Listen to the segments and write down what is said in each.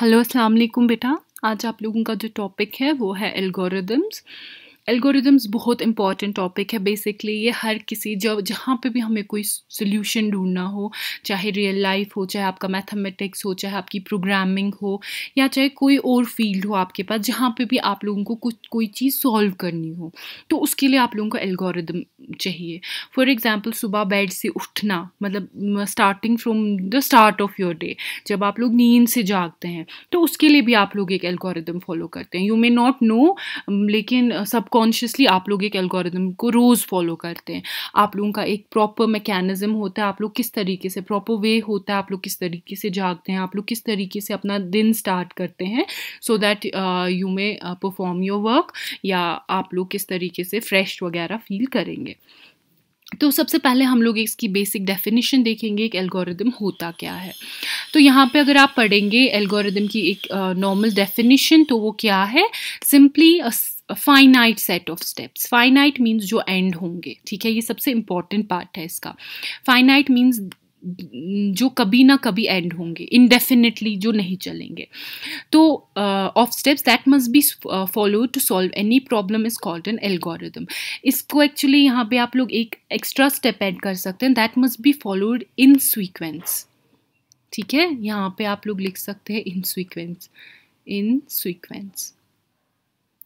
Hello अस्सलाम वालेकुम बेटा आज आप लोगों का जो टॉपिक है वो है एल्गोरिदम्स एल्गोरिदम्स बहुत इंपॉर्टेंट टॉपिक है बेसिकली ये हर किसी जब जहाँ पे भी हमें कोई सोल्यूशन ढूंढना हो चाहे रियल लाइफ हो चाहे आपका मैथमेटिक्स हो चाहे आपकी प्रोग्रामिंग हो या चाहे कोई और फील्ड हो आपके पास जहाँ पे भी आप लोगों को कुछ कोई चीज़ सॉल्व करनी हो तो उसके लिए आप लोगों को एल्गोरिदम चाहिए फॉर एग्ज़ाम्पल सुबह बेड से उठना मतलब starting from the start of your day जब आप लोग नींद से जागते हैं तो उसके लिए भी आप लोग एक एल्गोरिदम फॉलो करते हैं यू मे नॉट नो लेकिन सबको कॉन्शियसली आप लोग एक एल्गोरिदम को रोज़ फॉलो करते हैं आप लोगों का एक प्रॉपर मैकेनिज़्म होता है आप लोग किस तरीके से प्रॉपर वे होता है आप लोग किस तरीके से जागते हैं आप लोग किस तरीके से अपना दिन स्टार्ट करते हैं so that you may perform your work या आप लोग किस तरीके से फ्रेश वगैरह फील करेंगे तो सबसे पहले हम लोग इसकी बेसिक डेफिनेशन देखेंगे एक एल्गोरिदम होता क्या है तो यहाँ पे अगर आप पढ़ेंगे एल्गोरिदम की एक नॉर्मल uh, डेफिनेशन तो वो क्या है simply finite set of steps finite means जो एंड होंगे ठीक है ये सबसे इम्पॉर्टेंट पार्ट है इसका फाइनाइट मीन्स जो कभी ना कभी एंड होंगे इनडेफिनेटली जो नहीं चलेंगे तो of steps that must be follow to solve any problem is called an algorithm इसको एक्चुअली यहाँ पे आप लोग एक एक्स्ट्रा स्टेप ऐड कर सकते हैं that must be followed in sequence ठीक है यहाँ पे आप लोग लिख सकते हैं इन सीक्वेंस इन सीक्वेंस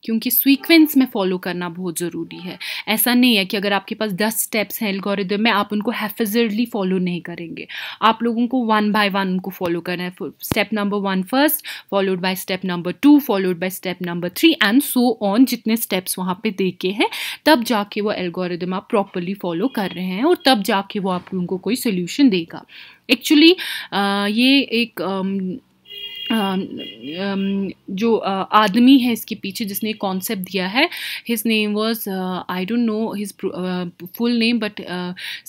क्योंकि सीक्वेंस में फॉलो करना बहुत ज़रूरी है ऐसा नहीं है कि अगर आपके पास दस स्टेप्स हैं एल्गोरिदम में आप उनको हैफेजली फॉलो नहीं करेंगे आप लोगों को वन बाय वन उनको फॉलो करना है step number one first followed by step number two followed by step number three and so on जितने स्टेप्स वहाँ पर दे के हैं तब जाके वो एल्गोरिदम आप प्रॉपरली फॉलो कर रहे हैं और तब जाके वो आप लोगों को कोई सोल्यूशन देगा एक्चुअली ये एक um, जो आदमी है इसके पीछे जिसने कॉन्सेप्ट दिया है his name was I don't know his full name but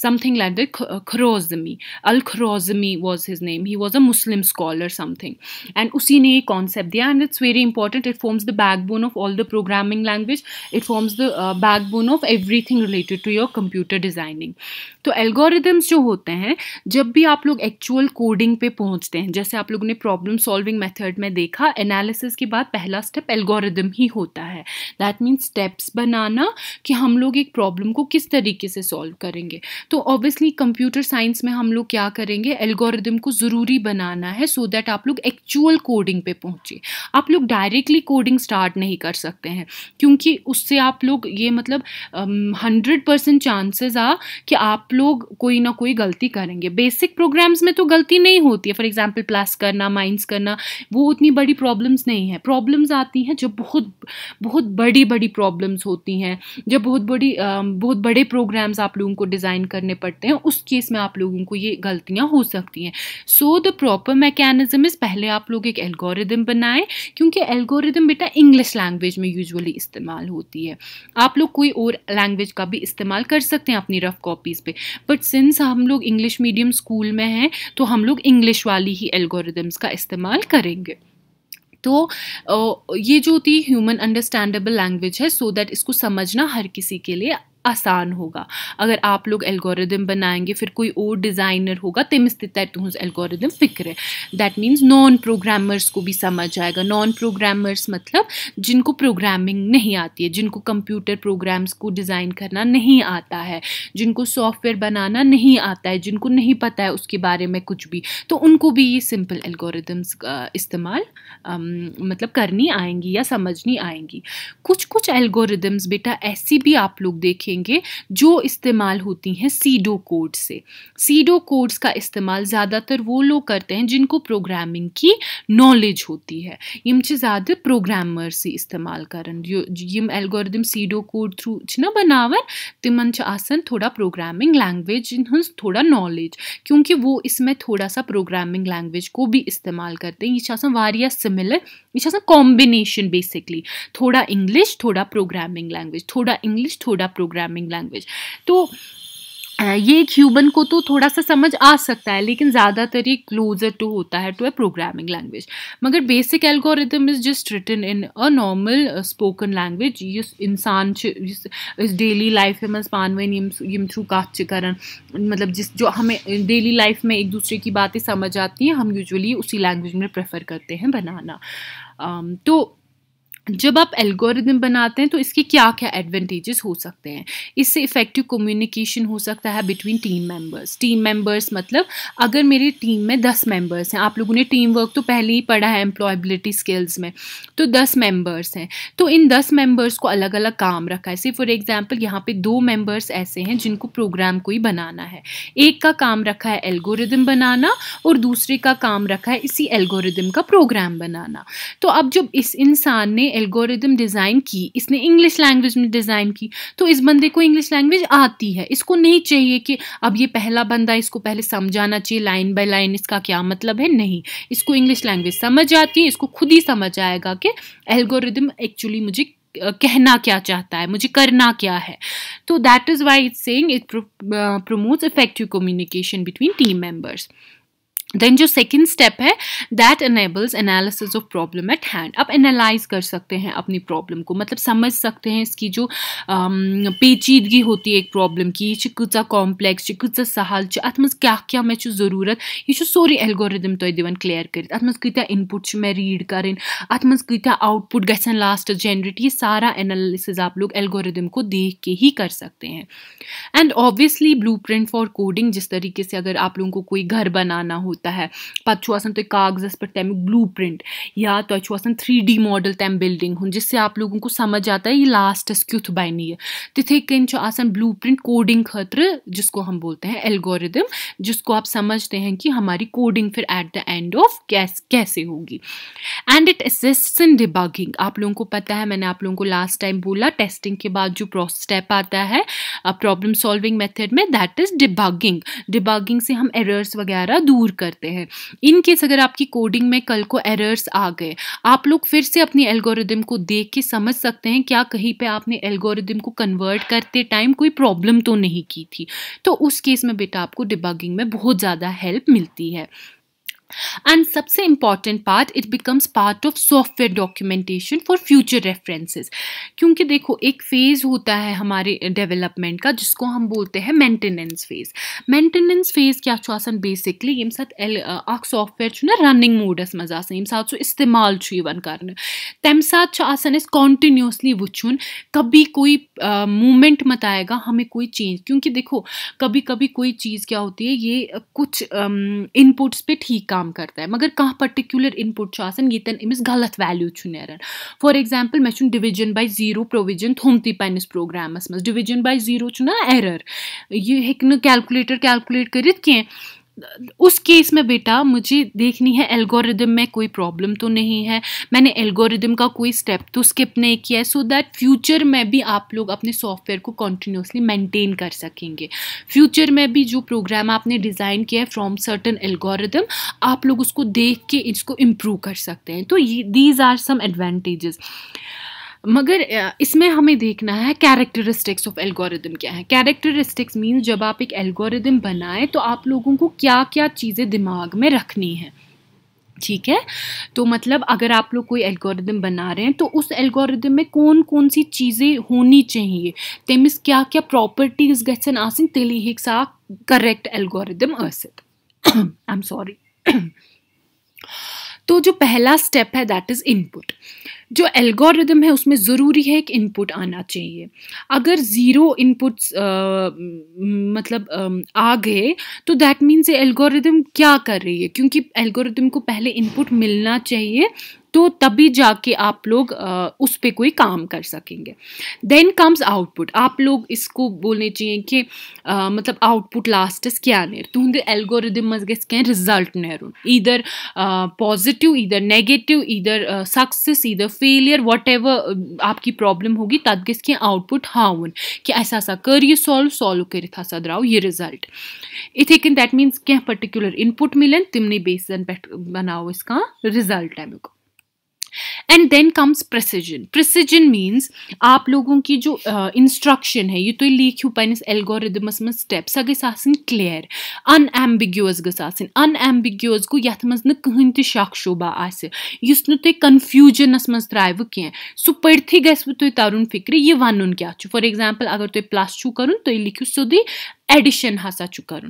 something like the Khwarizmi al Khwarizmi was his name he was a Muslim scholar something and उसी ने ये कॉन्सेप्ट दिया and it's very important it forms the backbone of all the programming language it forms the backbone of everything related to your computer designing तो algorithms जो होते हैं जब भी आप लोग एक्चुअल कोडिंग पे पहुंचते हैं जैसे आप लोगों ने प्रॉब्लम सॉल्विंग सॉल्विंग मेथड में देखा एनालिसिस के बाद पहला स्टेप एल्गोरिदम ही होता है दैट मीन स्टेप्स बनाना कि हम लोग एक प्रॉब्लम को किस तरीके से सॉल्व करेंगे तो ऑब्वियसली कंप्यूटर साइंस में हम लोग क्या करेंगे एल्गोरिदम को ज़रूरी बनाना है सो so दैट आप लोग एक्चुअल कोडिंग पे पहुँचे आप लोग डायरेक्टली कोडिंग स्टार्ट नहीं कर सकते हैं क्योंकि उससे आप लोग ये मतलब हंड्रेड परसेंट चांसेज आ कि आप लोग कोई ना कोई गलती करेंगे बेसिक प्रोग्राम्स में तो गलती नहीं होती है फॉर एग्जाम्पल प्लस करना माइंस करना वो उतनी बड़ी प्रॉब्लम्स नहीं है प्रॉब्लम्स आती हैं जब बहुत बहुत बड़ी बड़ी प्रॉब्लम्स होती हैं जब बहुत बड़ी बहुत बड़े प्रोग्राम्स आप लोगों को डिज़ाइन करने पड़ते हैं उस केस में आप लोगों को ये गलतियाँ हो सकती हैं so the proper mechanism is पहले आप लोग एक एल्गोरिदम बनाएं क्योंकि एल्गोरिदम बेटा इंग्लिश लैंग्वेज में यूजुअली इस्तेमाल होती है आप लोग कोई और लैंग्वेज का भी इस्तेमाल कर सकते हैं अपनी रफ कॉपीज़ पे बट सिंस हम लोग इंग्लिश मीडियम स्कूल में हैं तो हम लोग इंग्लिश वाली ही एल्गोरिदम्स का इस्तेमाल अंडरस्टैंड करेंगे तो ये जो होती ह्यूमन अंडरस्टैंडेबल लैंग्वेज है सो so दैट इसको समझना हर किसी के लिए आसान होगा अगर आप लोग एल्गोरिदम बनाएंगे फिर कोई और डिज़ाइनर होगा तिमिस तुज एल्गोरिदम फिक्र है दैट मीन्स नॉन प्रोग्रामर्स को भी समझ आएगा नॉन प्रोग्रामर्स मतलब जिनको प्रोग्रामिंग नहीं आती है जिनको कंप्यूटर प्रोग्राम्स को डिज़ाइन करना नहीं आता है जिनको सॉफ्टवेयर बनाना नहीं आता है जिनको नहीं पता है उसके बारे में कुछ भी तो उनको भी ये सिंपल एल्गोरिदम्स इस्तेमाल मतलब करनी आएंगी या समझनी आएंगी कुछ कुछ एल्गोरिदम्स बेटा ऐसी भी आप लोग देखें देखेंगे जो इस्तेमाल होती हैं सीडो कोड से सीडो कोड्स का इस्तेमाल ज़्यादातर वो लोग करते हैं जिनको प्रोग्रामिंग की नॉलेज होती है यम ज़्यादा प्रोग्रामर्स इस्तेमाल करन यम एल्गोरिदम सीडो कोड थ्रू ना बनावन तिमन आसन थोड़ा प्रोग्रामिंग लैंग्वेज थोड़ा नॉलेज क्योंकि वो इसमें थोड़ा सा प्रोग्रामिंग लैंग्वेज को भी इस्तेमाल करते हैं ये वारिया सिमिलर ये कॉम्बिनेशन बेसिकली थोड़ा इंग्लिश थोड़ा प्रोग्रामिंग लैंग्वेज थोड़ा इंग्लिश थोड़ा प्रोग्राम प्रोग्रामिंग लैंग्वेज तो ये एक ह्यूमन को तो थोड़ा सा समझ आ सकता है लेकिन ज़्यादातर ये क्लोजर टू होता है टू अ प्रोग्रामिंग लैंग्वेज मगर basic algorithm is just written in a normal spoken language yes इंसान इस डेली लाइफ में पानवेन यम यम थ्रू करण मतलब जिस जो हमें डेली लाइफ में एक दूसरे की बातें समझ आती हैं हम यूजली उसी लैंग्वेज में प्रेफर करते हैं बनाना um, तो जब आप एल्गोरिदम बनाते हैं तो इसके क्या क्या एडवांटेजेस हो सकते हैं इससे इफ़ेक्टिव कम्युनिकेशन हो सकता है between team members team members मतलब अगर मेरी टीम में दस मेंबर्स हैं आप लोगों ने टीम वर्क तो पहले ही पढ़ा है एम्प्लॉयबिलिटी स्किल्स में तो दस मेंबर्स हैं तो इन दस मेंबर्स को अलग अलग काम रखा है सिर्फ फॉर एग्जाम्पल यहाँ पर दो मेम्बर्स ऐसे हैं जिनको प्रोग्राम को ही बनाना है एक का काम रखा है एल्गोरिदम बनाना और दूसरे का काम रखा है इसी एल्गोरिदम का प्रोग्राम बनाना तो अब जब इस इंसान ने एल्गोरिदम डिज़ाइन की इसने इंग्लिश लैंग्वेज में डिज़ाइन की तो इस बंदे को इंग्लिश लैंग्वेज आती है इसको नहीं चाहिए कि अब ये पहला बंदा इसको पहले समझाना चाहिए लाइन बाय लाइन इसका क्या मतलब है नहीं इसको इंग्लिश लैंग्वेज समझ आती है इसको खुद ही समझ आएगा कि एल्गोरिदम एक्चुअली मुझे कहना क्या चाहता है मुझे करना क्या है तो that is why it's saying it promotes effective communication between team members then जो सेकेंड स्टेप है that enables analysis of problem at hand आप एनालाइज कर सकते हैं अपनी प्रॉब्लम को मतलब समझ सकते हैं इसकी जो पेचीदगी होती है एक प्रॉब्लम की यह कۭژ कॉम्प्लेक्स कۭژ सहल अत मज क्या क्या मे जरूरत यह सोरे एलगोरिदम तुम दिवन क्लियर कर अत मज इनपुट मे रीड करें अत मज आउटपुट गन लास्ट जनरेट ये सारा एनालिसिस आप लोग एलगोरिदम को देख के ही कर सकते हैं and obviously blueprint for coding जिस तरीके से अगर आप लोगों को कोई घर बनाना हो सकता ہے پتہٕ چھُ آسان تۄہہِ کاغذَس پٮ۪ٹھ تَمیُک بِلوٗ پِرٛنٛٹ یا تۄہہِ چھُو آسان تھرٛی ڈی ماڈل تَمہِ بِلڈِنٛگ ہُنٛد جس سے آپ لوٗگَن کو سَمٕجھ آتا ہے یہِ لاسٹَس کیُتھ بَنہِ یہِ تِتھَے کٔنۍ چھُ آسان بِلوٗ پِرٛنٛٹ کوڈِنٛگ خٲطرٕ جس کو ہم بولتے ہیں ایلگوردم جس کو آپ سمجھتے ہیں کہ ہماری کوڈنگ फिर एट द एंड ऑफ कैस कैसे होगी and it assist in debugging आप लोगों को पता है मैंने आप लोगों को लास्ट टाइम बोला टेस्टिंग के बाद जो स्टेप आता है प्रॉब्लम सॉल्विंग मेथड में दैट इज डिबगिंग डिबगिंग से हम एरर्स वगैरह दूर कर करते हैं इन केस अगर आपकी कोडिंग में कल को एरर्स आ गए आप लोग फिर से अपनी एल्गोरिदम को देख के समझ सकते हैं क्या कहीं पे आपने एल्गोरिदम को कन्वर्ट करते टाइम कोई प्रॉब्लम तो नहीं की थी तो उस केस में बेटा आपको डिबगिंग में बहुत ज़्यादा हेल्प मिलती है एंड सबसे important part it becomes part of software documentation for future references क्योंकि देखो एक फेज़ होता है हमारे डेवलपमेंट का जिसको हम बोलते हैं मेंटेनेंस फेज़ मेंटेनेंस फेज़ क्या बेसिकली ये साथ अख सॉफ्टवेयर रनिंग मोडस मज यम साथ सो इस्तेमाल वन कर तम साथ कॉन्टिन्यूसली वुन कभी कोई मूवमेंट मत आएगा हमें कोई चेंज क्योंकि देखो कभी कभी कोई चीज़ क्या होती है ये कुछ इनपुट्स पे ठीक काम काम करता है मगर कانٛہہ पर्टिक्युलर اِنپُٹ چھُ آسان ییٚتٮ۪ن أمِس غلط ویلیوٗ چھُ نیران فار ایٚگزامپٕل مےٚ چھُنہٕ ڈِوِجَن باے زیٖرو پرٛووِجَن تھوٚمتُے پنٛنِس پرٛوگرامَس منٛز ڈِوِجَن باے زیٖرو چھُ نا ایرَر یہِ ہیٚکہِ نہٕ کیلکُلیٹَر کیلکُلیٹ کٔرِتھ کینٛہہ उस केस में बेटा मुझे देखनी है एल्गोरिदम में कोई प्रॉब्लम तो नहीं है मैंने एल्गोरिदम का कोई स्टेप तो स्किप नहीं किया है सो दैट फ्यूचर में भी आप लोग अपने सॉफ्टवेयर को कंटिन्यूसली मेंटेन कर सकेंगे फ्यूचर में भी जो प्रोग्राम आपने डिज़ाइन किया है फ्रॉम सर्टन एल्गोरिदम आप लोग उसको देख के इसको इम्प्रूव कर सकते हैं तो ये दीज आर सम एडवांटेजेस मगर इसमें हमें देखना है कैरेक्टरिस्टिक्स ऑफ एल्गोरिदम क्या है कैरेक्टरिस्टिक्स मीन्स जब आप एक एल्गोरिदम बनाएं तो आप लोगों को क्या क्या चीज़ें दिमाग में रखनी है ठीक है तो मतलब अगर आप लोग कोई एल्गोरिदम बना रहे हैं तो उस एल्गोरिदम में कौन कौन सी चीज़ें होनी चाहिए तेमिस क्या क्या प्रॉपर्टीज गसन आसन तेली ही सा करेक्ट एल्गोरिदम असित आई एम सॉरी तो जो पहला स्टेप है दैट इज़ इनपुट जो एल्गोरिदम है उसमें ज़रूरी है एक इनपुट आना चाहिए अगर ज़ीरो इनपुट्स मतलब आ, आ गए तो दैट मीन्स एल्गोरिदम क्या कर रही है क्योंकि एल्गोरिदम को पहले इनपुट मिलना चाहिए तो तभी जाके आप लोग उस पर कोई काम कर सकेंगे देन कम्स आउटपुट आप लोग इसको बोलने चाहिए कि मतलब आउटपुट लास्टस क्या नेर तुंद एल्गोरिदम मज गए कह रिजल्ट नेरुन इधर पॉजिटिव इधर नेगेटिव इधर सक्सेस इधर फेलियर वट एवर आपकी प्रॉब्लम होगी तद गज कह आउटपुट हाउन कि ऐसा ऐसा कर यह सॉल्व सॉल्व कर द्राव यह रिजल्ट इथे कन दैट मीन्स कह पर्टिकुलर इनपुट मिलन तमन बेसन पे बनाओ कह रिजल्ट अमुक and then comes precision precision means आप लोगों की जो इंस्ट्रक्शन uh, है ये तो लेखियो पन्नस एलगोरिदमस मे स्टेप सह गन क्लियर अन एम्बिग्यूस गन अन एम्बिग्यूस गो ये मज कहन तो शक शुबा आस नु तुम कन्फ्यूजनस मज त्राव कह सह पढ़ गु तरुन फिक्र यह वन क्या फॉर एग्जाम्पल अगर तुम प्लस कर तुम लिखो सोद एडिशन हसा कर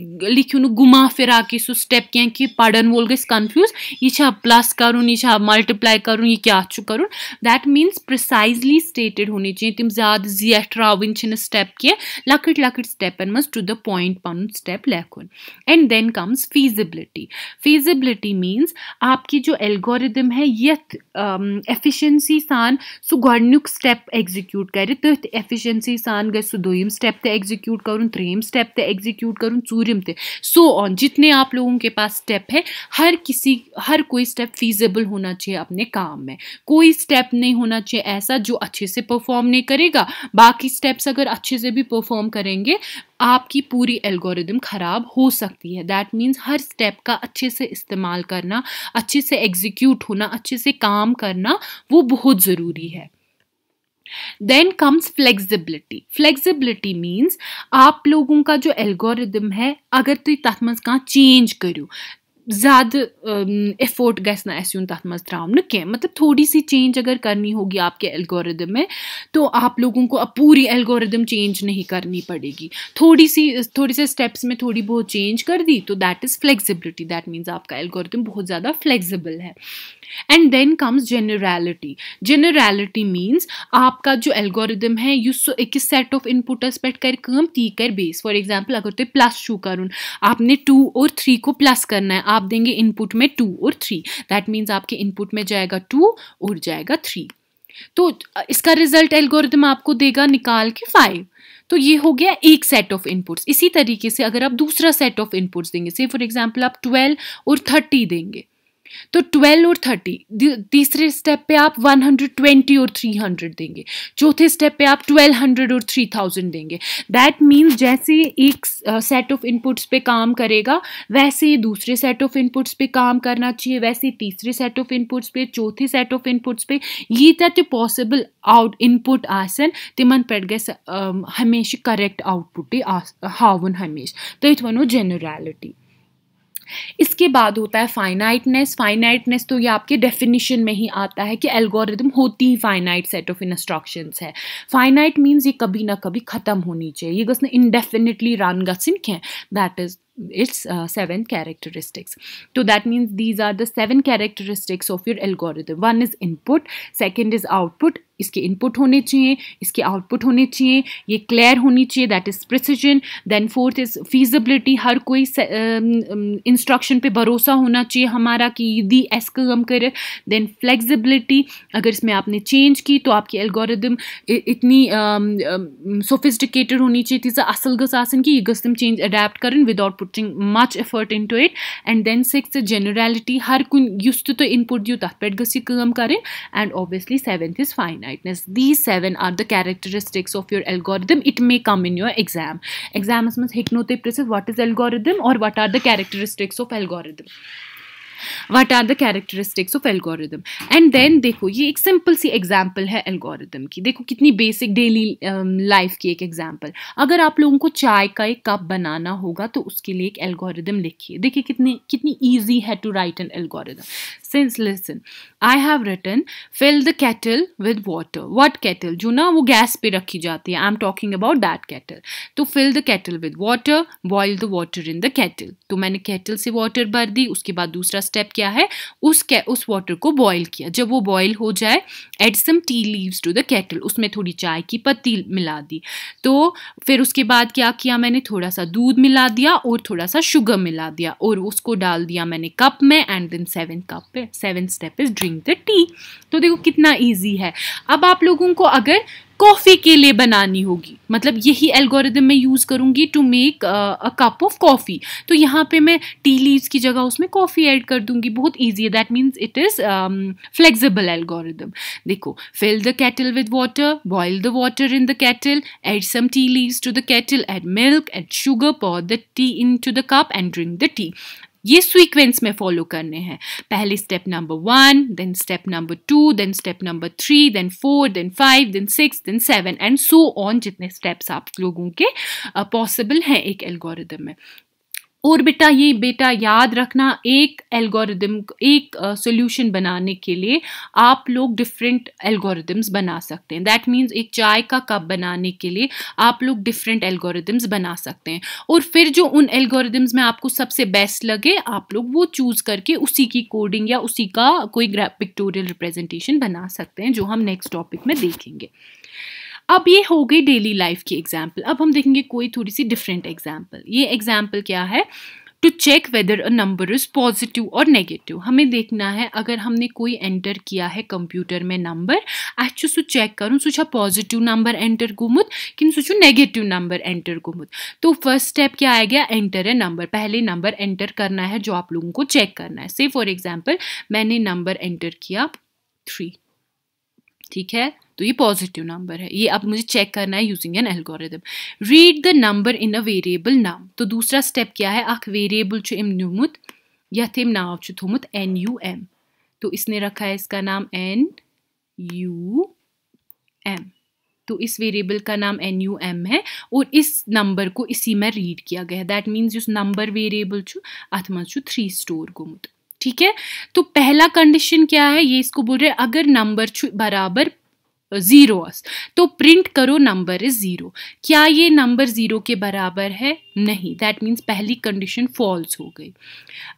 लिखियो नु घुमा फिरा के सो स्टेप क्या कि पढ़न वोल गई कन्फ्यूज यह प्लस कर यह मल्टिप्लाई करुन यह क्या करुन दैट मीन्स प्रिसाइजली स्टेटेड होने चाहिए तम ज्यादा जेठ रावन स्टेप क्या लकट लकट स्टेपन मज टू द पॉइंट पन स्टेप लेखन and then comes feasibility feasibility means आपकी जो एलगोरिदम है ये एफिशेंसी um, सान सो गुक स्टेप एग्जिक्यूट कर तथ एफिशेंसी सान गुम दोम स्टेप तो कर त्रेम स्टेप तो एग्जिक्यूट कर एक्वेरियम थे सो ऑन जितने आप लोगों के पास स्टेप है हर किसी हर कोई स्टेप फीजेबल होना चाहिए अपने काम में कोई स्टेप नहीं होना चाहिए ऐसा जो अच्छे से परफॉर्म नहीं करेगा बाकी स्टेप्स अगर अच्छे से भी परफॉर्म करेंगे आपकी पूरी एल्गोरिदम ख़राब हो सकती है दैट मीन्स हर स्टेप का अच्छे से इस्तेमाल करना अच्छे से एग्जीक्यूट होना अच्छे से काम करना वो बहुत ज़रूरी है then comes flexibility flexibility means आप लोगों का जो एल्गोरिदम है अगर तुम तथा मज चेंज करो ज़्यादा एफोर्ट गैस ना ऐसे तथ मज त्रावन कह मतलब थोड़ी सी चेंज अगर करनी होगी आपके एल्गोरिदम में तो आप लोगों को अब पूरी एल्गोरिदम चेंज नहीं करनी पड़ेगी थोड़ी सी थोड़े से स्टेप्स में थोड़ी बहुत चेंज कर दी तो that is flexibility that means आपका एल्गोरिदम बहुत ज़्यादा फ्लेक्सिबल है and then comes generality generality means आपका जो एल्गोरिदम है यह सो अकिस सेट ऑफ इनपुटस पे कर कम ती कर बेस फॉर एग्जाम्पल अगर तुम तो प्लस छू कर आपने टू और थ्री को प्लस करना है आप देंगे इनपुट में टू और थ्री दैट मीन्स आपके इनपुट में जाएगा टू और जाएगा थ्री तो इसका रिजल्ट एल्गोरिथम आपको देगा निकाल के फाइव तो ये हो गया एक सेट ऑफ इनपुट्स इसी तरीके से अगर आप दूसरा सेट ऑफ इनपुट्स देंगे से फॉर एग्जांपल आप ट्वेल्व और थर्टी देंगे तो 12 और 30 तीसरे स्टेप पे आप 120 और 300 देंगे चौथे स्टेप पे आप 1200 और 3000 देंगे दैट मीन्स जैसे एक सेट ऑफ इनपुट्स पे काम करेगा वैसे दूसरे सेट ऑफ इनपुट्स पे काम करना चाहिए वैसे तीसरे सेट ऑफ इनपुट्स पे चौथे सेट ऑफ इनपुट्स पे ये तत् पॉसिबल आउट इनपुट आसन तिमन पे गए हमेशा करेक्ट आउटपुट हावन हमेशा तो वनो जनरलिटी इसके बाद होता है फाइनाइटनेस फाइनाइटनेस तो ये आपके डेफिनेशन में ही आता है कि एल्गोरिदम होती ही फाइनाइट सेट ऑफ इंस्ट्रक्शंस है फाइनाइट मीन्स ये कभी ना कभी ख़त्म होनी चाहिए ये गसन इनडेफिनेटली रन गसन that is it's seven characteristics तो that means these are the seven characteristics of your algorithm one is input second is output इसके इनपुट होने चाहिए इसके आउटपुट होने चाहिए ये क्लियर होनी चाहिए that is precision then fourth is feasibility हर कोई इंस्ट्रक्शन पे भरोसा होना चाहिए हमारा कि यदि एस कम करे देन फ्लेक्सिबिलिटी अगर इसमें आपने चेंज की तो आपकी एल्गोरिदम इतनी सोफिस्टिकेटेड होनी चाहिए तीसरा असल गस आसन की ये गस तुम चेंज अडेप्ट कर without putting much effort into it and then six generality हर कुछ युस तो इनपुट दियो तथा पे गम कर and obviously seventh is finite brightness. These seven are the characteristics of your algorithm. It may come in your exam. Exam asmans hypnotepresis, what is algorithm or what are the characteristics of algorithm? What are the characteristics of algorithm and then देखो ये एक simple सी example है algorithm की देखो कितनी basic daily life की एक एग्जाम्पल अगर आप लोगों को चाय का एक कप बनाना होगा तो उसके लिए एक एल्गोरिदम लिखिए देखिए कितनी कितनी ईजी है to write an algorithm since listen I have written fill the kettle with water what kettle जो ना वो गैस पे रखी जाती है I am talking about that kettle तो fill the kettle with water boil the water in the kettle तो मैंने केटल से वाटर भर दी उसके बाद दूसरा स्टेप क्या है उस उस वाटर को बॉयल किया जब वो बॉयल हो जाए add some tea leaves to the kettle उसमें थोड़ी चाय की पत्ती मिला दी तो फिर उसके बाद क्या किया मैंने थोड़ा सा दूध मिला दिया और थोड़ा सा शुगर मिला दिया और उसको डाल दिया मैंने कप में एंड देन सेवन कप पे है seven step is drink the tea तो देखो कितना ईजी है अब आप लोगों को अगर कॉफ़ी के लिए बनानी होगी मतलब यही एल्गोरिदम मैं यूज़ करूँगी to make a cup of coffee तो यहाँ पे मैं टी लीव्स की जगह उसमें कॉफ़ी ऐड कर दूँगी बहुत ईजी है that means it is flexible algorithm देखो fill the kettle with water boil the water in the kettle add some tea leaves to the kettle add milk add sugar pour the tea into the cup and drink the tea ये sequence में follow करने हैं पहले step number one then step number two then step number three then four then five then six then seven and so on जितने steps आप लोगों के possible uh, हैं एक एल्गोरिदम में और बेटा ये बेटा याद रखना एक एल्गोरिदम एक सॉल्यूशन uh, बनाने के लिए आप लोग डिफरेंट एल्गोरिदम्स बना सकते हैं दैट मींस एक चाय का कप बनाने के लिए आप लोग डिफरेंट एल्गोरिदम्स बना सकते हैं और फिर जो उन एल्गोरिदम्स में आपको सबसे बेस्ट लगे आप लोग वो चूज़ करके उसी की कोडिंग या उसी का कोई पिक्टोरियल रिप्रेजेंटेशन बना सकते हैं जो हम नेक्स्ट टॉपिक में देखेंगे अब ये हो गई डेली लाइफ की एग्जाम्पल अब हम देखेंगे कोई थोड़ी सी डिफरेंट एग्जाम्पल ये एग्जाम्पल क्या है to check whether a number is positive और नेगेटिव हमें देखना है अगर हमने कोई एंटर किया है कंप्यूटर में नंबर अच्छे सु चेक करूँ सू पॉजिटिव नंबर एंटर गुमुत कि सू नेगेटिव नंबर एंटर गुमुत तो फर्स्ट स्टेप क्या आ गया एंटर है नंबर पहले नंबर एंटर करना है जो आप लोगों को चेक करना है से फॉर एग्जाम्पल मैंने नंबर एंटर किया थ्री ठीक है तो ये पॉजिटिव नंबर है ये अब मुझे चेक करना है using an algorithm read the number in a variable नाम तो दूसरा स्टेप क्या है अख वेरिएबल एम नुमुत यथ एम नाव थोमुत एन यू एम तो इसने रखा है इसका नाम एन यू एम तो इस वेरिएबल का नाम एन यू एम है और इस नंबर को इसी में रीड किया गया है दैट मीन्स उस नंबर वेरिएबल अथ मज थ्री स्टोर गुमुत ठीक है तो पहला कंडीशन क्या है ये इसको बोल रहे हैं अगर नंबर बराबर ज़ीरोस तो प्रिंट तो करो नंबर इज़ ज़ीरो क्या ये नंबर ज़ीरो के बराबर है नहीं दैट मीन्स पहली कंडीशन फॉल्स हो गई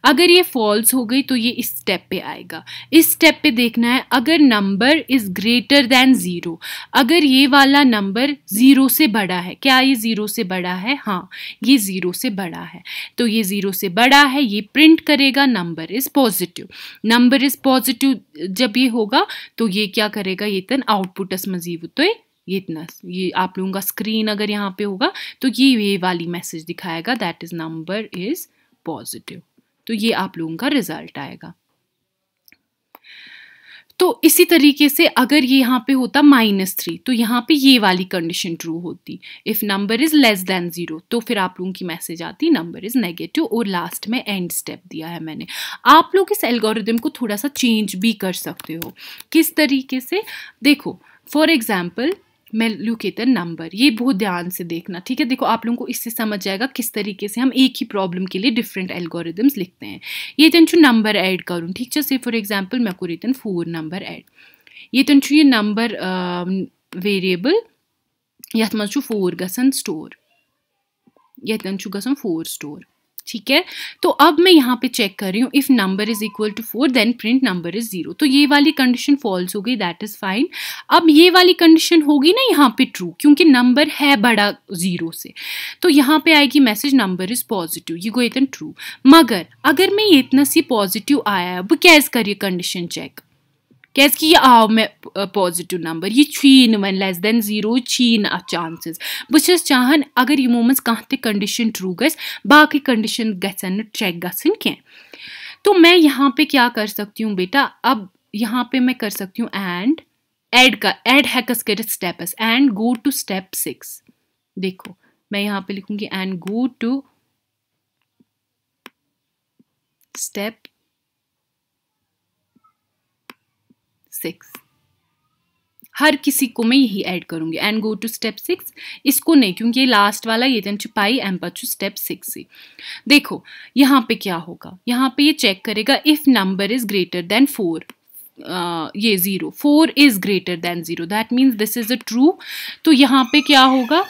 अगर ये फॉल्स हो गई तो ये इस स्टेप पे आएगा इस स्टेप पे देखना है अगर number is greater than zero अगर ये वाला नंबर ज़ीरो से बड़ा है क्या ये ज़ीरो से बड़ा है हाँ ये ज़ीरो से बड़ा है तो ये ज़ीरो से बड़ा है ये प्रिंट करेगा number is positive number is positive जब ये होगा तो ये क्या करेगा ये तन आउटपुट فُٹَس منٛز ییٖوٕ تُہۍ ये نَس یہِ آپ स्क्रीन अगर यहाँ पे होगा तो ये ये वाली मैसेज दिखाएगा that is number is positive तो ये आप लोगों का रिजल्ट आएगा तो इसी तरीके से अगर ये यहाँ पे होता माइनस थ्री तो यहाँ पे ये वाली कंडीशन ट्रू होती if number is less than zero तो फिर आप लोगों की मैसेज आती नंबर इज़ नेगेटिव और लास्ट में एंड स्टेप दिया है मैंने आप लोग इस एल्गोरिदम को थोड़ा सा चेंज भी कर सकते हो किस तरीके से देखो फॉर एग्जाम्पल मैं लोकेटर नंबर ये बहुत ध्यान से देखना ठीक है देखो आप लोगों को इससे समझ जाएगा किस तरीके से हम एक ही प्रॉब्लम के लिए डिफरेंट एल्गोरिदम्स लिखते हैं ये तन छू नंबर ऐड करूँ ठीक है से फॉर एग्जाम्पल मैं करू यन फोर नंबर ऐड ये तन तो छू ये नंबर वेरिएबल यथ मज फोर गसन स्टोर यतन चु गसन फोर स्टोर ठीक है तो अब मैं यहाँ पे चेक कर रही हूँ if number is equal to four then print number is zero तो ये वाली कंडीशन फॉल्स हो गई दैट इज़ फाइन अब ये वाली कंडीशन होगी ना यहाँ पे ट्रू क्योंकि नंबर है बड़ा ज़ीरो से तो यहाँ पे आएगी मैसेज नंबर इज़ पॉजिटिव ये गो इतन ट्रू मगर अगर मैं इतना सी पॉजिटिव आया अब क्या करिए ये कंडीशन चेक کیٛازِ کہِ یہِ آو مےٚ پازِٹِو نمبر یہِ چھی نہٕ وۄنۍ لیس دٮ۪ن زیٖرو چھی نہٕ اَتھ چانسٕز بہٕ چھَس چاہان اگر یِمو منٛز کانٛہہ تہِ کَنڈِشَن ٹرٛوٗ گژھِ باقٕے کَنڈِشَن گژھن نہٕ چیک گژھٕنۍ کینٛہہ تو میں یہاں پہ کیٛاہ کَر سکتی ہوں بیٹا اب یہاں پہ میں کر سکتی ہوں اینڈ ایڈ کا ایڈ ہیکس کٔرِتھ steps and go to step six دیکھو میں یہاں پہ لکھوں گی and go to step six हर किसी को मैं यही ऐड करूँगी and go to step six इसको नहीं क्योंकि ये लास्ट वाला ये देन छुपाई एम पचू स्टेप सिक्स से देखो यहाँ पे क्या होगा यहाँ पे ये चेक करेगा if number is greater than four ये zero four is greater than zero that means this is a true तो यहाँ पे क्या होगा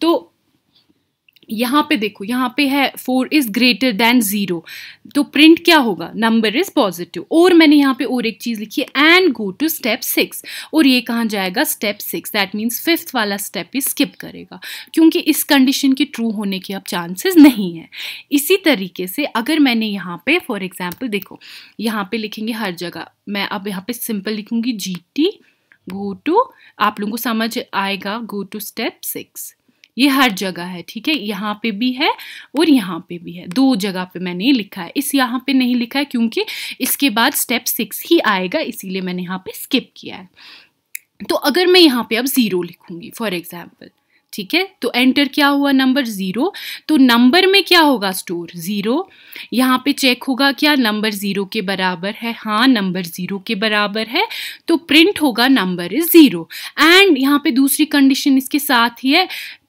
तो यहाँ पे देखो यहाँ पे है four is greater than zero तो प्रिंट क्या होगा नंबर इज पॉजिटिव और मैंने यहाँ पे और एक चीज़ लिखी है and go to step six और ये कहाँ जाएगा step six that means fifth वाला स्टेप ही स्किप करेगा क्योंकि इस कंडीशन के ट्रू होने के अब चांसेस नहीं है इसी तरीके से अगर मैंने यहाँ पे फॉर एग्जाम्पल देखो यहाँ पे लिखेंगे हर जगह मैं अब यहाँ पे सिंपल लिखूँगी जी टी गो टू आप लोगों को समझ आएगा गो टू स्टेप सिक्स ये हर जगह है ठीक है यहाँ पे भी है और यहाँ पे भी है दो जगह पे मैंने लिखा है इस यहाँ पे नहीं लिखा है क्योंकि इसके बाद स्टेप सिक्स ही आएगा इसीलिए मैंने यहाँ पे स्किप किया है तो अगर मैं यहाँ पे अब ज़ीरो लिखूंगी फॉर एग्जाम्पल ठीक है तो एंटर क्या हुआ नंबर ज़ीरो तो नंबर में क्या होगा स्टोर ज़ीरो यहाँ पे चेक होगा क्या नंबर ज़ीरो के बराबर है हाँ नंबर ज़ीरो के बराबर है तो प्रिंट होगा नंबर इज़ ज़ीरो एंड यहाँ पे दूसरी कंडीशन इसके साथ ही है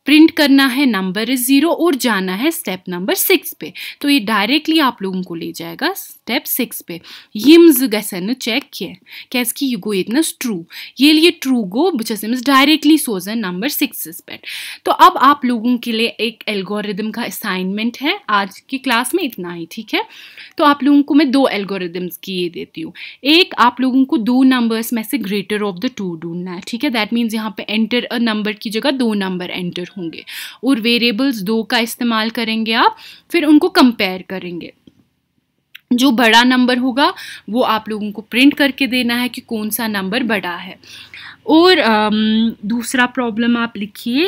प्रिंट करना है नंबर ज़ीरो और जाना है स्टेप नंबर सिक्स पे तो ये डायरेक्टली आप लोगों को ले जाएगा स्टेप सिक्स पे यिम्स गसन चेक चेक कह कैसे यह गो ये ट्रू ये ये ट्रू गो बस डायरेक्टली सोजन नंबर सिक्स पे तो अब आप लोगों के लिए एक एल्गोरिदम का असाइनमेंट है आज की क्लास में इतना ही ठीक है तो आप लोगों को मैं दो एल्गोरिदम्स की ये देती हूँ एक आप लोगों को दो नंबर्स में से ग्रेटर ऑफ द टू ढूंढना है ठीक है दैट मीन्स यहाँ पे एंटर अ नंबर की जगह दो नंबर एंटर होंगे और वेरिएबल्स दो का इस्तेमाल करेंगे आप फिर उनको कंपेयर करेंगे जो बड़ा नंबर होगा वो आप लोगों को प्रिंट करके देना है कि कौन सा नंबर बड़ा है और दूसरा प्रॉब्लम आप लिखिए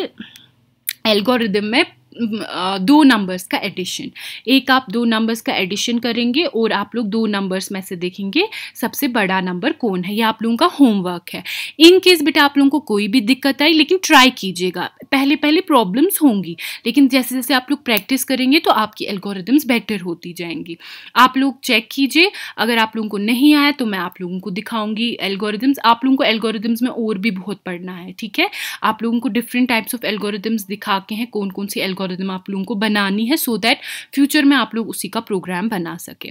एल्गोरिदम में दो नंबर्स का एडिशन एक आप दो नंबर्स का एडिशन करेंगे और आप लोग दो नंबर्स में से देखेंगे सबसे बड़ा नंबर कौन है ये आप लोगों का होमवर्क है इन केस बेटा आप लोगों को कोई भी दिक्कत आई लेकिन ट्राई कीजिएगा पहले पहले प्रॉब्लम्स होंगी लेकिन जैसे जैसे आप लोग प्रैक्टिस करेंगे तो आपकी एल्गोरिदम्स बेटर होती जाएंगी आप लोग चेक कीजिए अगर आप लोगों को नहीं आया तो मैं आप लोगों को दिखाऊंगी एल्गोरिदम्स आप लोगों को एल्गोरिदम्स में और भी बहुत पढ़ना है ठीक है आप लोगों को डिफरेंट टाइप्स ऑफ एल्गोरिदम्स दिखा के हैं कौन कौन सी एल्गो एल्गोरिदम आप लोगों को बनानी है सो दैट फ्यूचर में आप लोग उसी का प्रोग्राम बना सके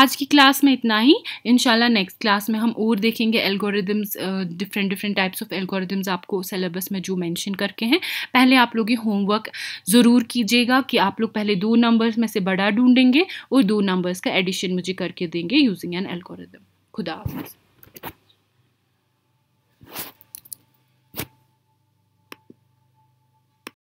आज की क्लास में इतना ही इनशाला नेक्स्ट क्लास में हम और देखेंगे algorithms different different types of algorithms आपको सिलेबस में जो मैंशन करके हैं पहले आप लोग ये होमवर्क ज़रूर कीजिएगा कि आप लोग पहले दो नंबर्स में से बड़ा ढूंढेंगे और दो नंबर्स का एडिशन मुझे करके देंगे यूजिंग एन एल्गोरिदम खुदा हाफिज़